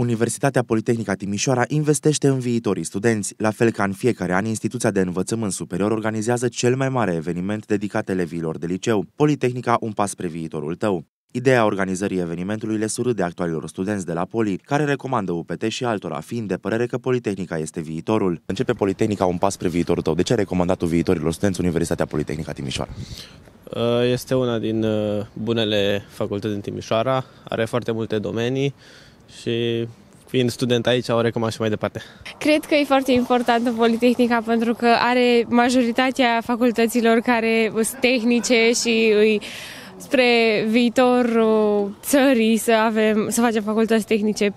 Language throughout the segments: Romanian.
Universitatea Politehnica Timișoara investește în viitorii studenți. La fel ca în fiecare an, instituția de învățământ superior organizează cel mai mare eveniment dedicat elevilor de liceu, Politehnica Un pas spre viitorul tău. Ideea organizării evenimentului le surâde actualilor studenți de la Poli, care recomandă UPT și altora, fiind de părere că Politehnica este viitorul. Începe Politehnica un pas spre viitorul tău. De ce ai recomandat viitorilor studenți Universitatea Politehnica Timișoara? Uh, este una din uh, bunele facultăți din Timișoara, are foarte multe domenii, și fiind student aici, oarecum așa mai departe. Cred că e foarte importantă Politehnica pentru că are majoritatea facultăților care sunt tehnice și îi spre viitorul țării să, avem, să facem facultăți tehnice,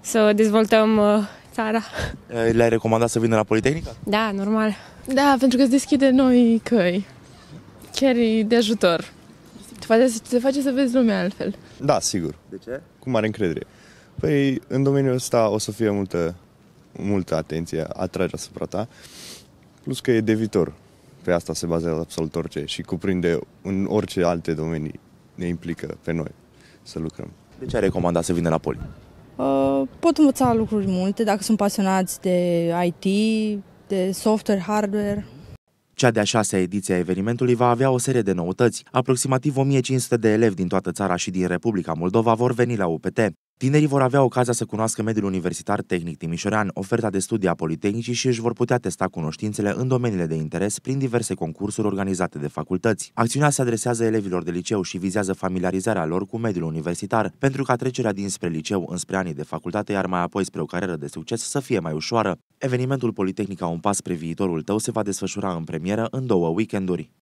să dezvoltăm uh, țara. Le-ai recomandat să vină la Politehnică? Da, normal. Da, pentru că îți deschide noi căi. Chiar e de ajutor. Te face, te face să vezi lumea altfel. Da, sigur. De ce? Cu mare încredere. Păi, în domeniul ăsta o să fie multă, multă atenție, atrage asupra ta, plus că e de viitor. Pe asta se bazează absolut orice și cuprinde în orice alte domenii ne implică pe noi să lucrăm. De ce ai recomandat să vină la poli? Uh, pot învăța lucruri multe dacă sunt pasionați de IT, de software, hardware. Cea de-a șasea ediție a evenimentului va avea o serie de noutăți. Aproximativ 1500 de elevi din toată țara și din Republica Moldova vor veni la UPT. Tinerii vor avea ocazia să cunoască mediul universitar tehnic timișorean, oferta de studii a Politehnicii și își vor putea testa cunoștințele în domeniile de interes prin diverse concursuri organizate de facultăți. Acțiunea se adresează elevilor de liceu și vizează familiarizarea lor cu mediul universitar, pentru ca trecerea dinspre liceu înspre anii de facultate, iar mai apoi spre o carieră de succes, să fie mai ușoară. Evenimentul Politehnica Un Pas spre viitorul tău se va desfășura în premieră în două weekenduri.